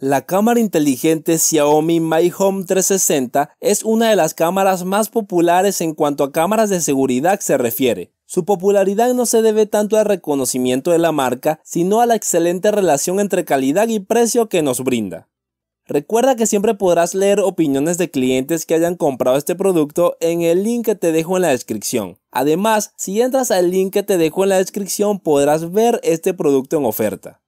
La cámara inteligente Xiaomi My Home 360 es una de las cámaras más populares en cuanto a cámaras de seguridad se refiere. Su popularidad no se debe tanto al reconocimiento de la marca, sino a la excelente relación entre calidad y precio que nos brinda. Recuerda que siempre podrás leer opiniones de clientes que hayan comprado este producto en el link que te dejo en la descripción. Además, si entras al link que te dejo en la descripción podrás ver este producto en oferta.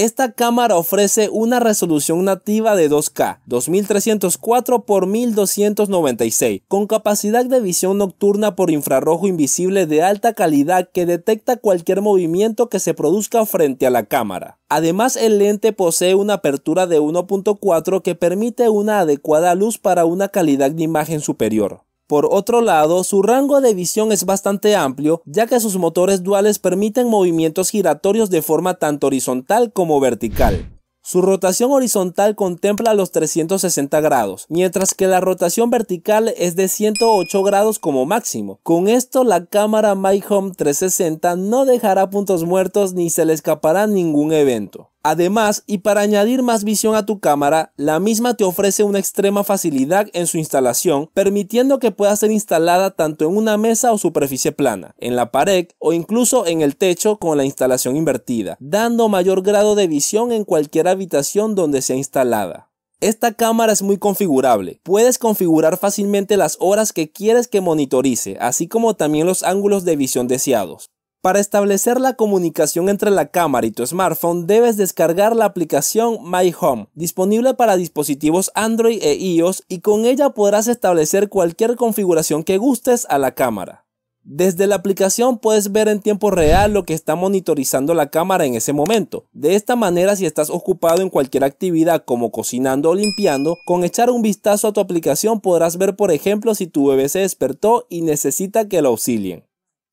Esta cámara ofrece una resolución nativa de 2K, 2304 x 1296, con capacidad de visión nocturna por infrarrojo invisible de alta calidad que detecta cualquier movimiento que se produzca frente a la cámara. Además, el lente posee una apertura de 1.4 que permite una adecuada luz para una calidad de imagen superior. Por otro lado, su rango de visión es bastante amplio, ya que sus motores duales permiten movimientos giratorios de forma tanto horizontal como vertical. Su rotación horizontal contempla los 360 grados, mientras que la rotación vertical es de 108 grados como máximo. Con esto la cámara MyHome 360 no dejará puntos muertos ni se le escapará ningún evento. Además, y para añadir más visión a tu cámara, la misma te ofrece una extrema facilidad en su instalación, permitiendo que pueda ser instalada tanto en una mesa o superficie plana, en la pared o incluso en el techo con la instalación invertida, dando mayor grado de visión en cualquier habitación donde sea instalada. Esta cámara es muy configurable. Puedes configurar fácilmente las horas que quieres que monitorice, así como también los ángulos de visión deseados. Para establecer la comunicación entre la cámara y tu smartphone debes descargar la aplicación My Home, disponible para dispositivos Android e iOS y con ella podrás establecer cualquier configuración que gustes a la cámara. Desde la aplicación puedes ver en tiempo real lo que está monitorizando la cámara en ese momento. De esta manera si estás ocupado en cualquier actividad como cocinando o limpiando, con echar un vistazo a tu aplicación podrás ver por ejemplo si tu bebé se despertó y necesita que lo auxilien.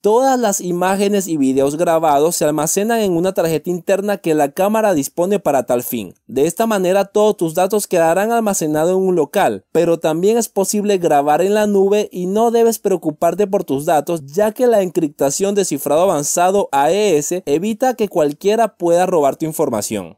Todas las imágenes y videos grabados se almacenan en una tarjeta interna que la cámara dispone para tal fin. De esta manera todos tus datos quedarán almacenados en un local, pero también es posible grabar en la nube y no debes preocuparte por tus datos ya que la encriptación de cifrado avanzado AES evita que cualquiera pueda robar tu información.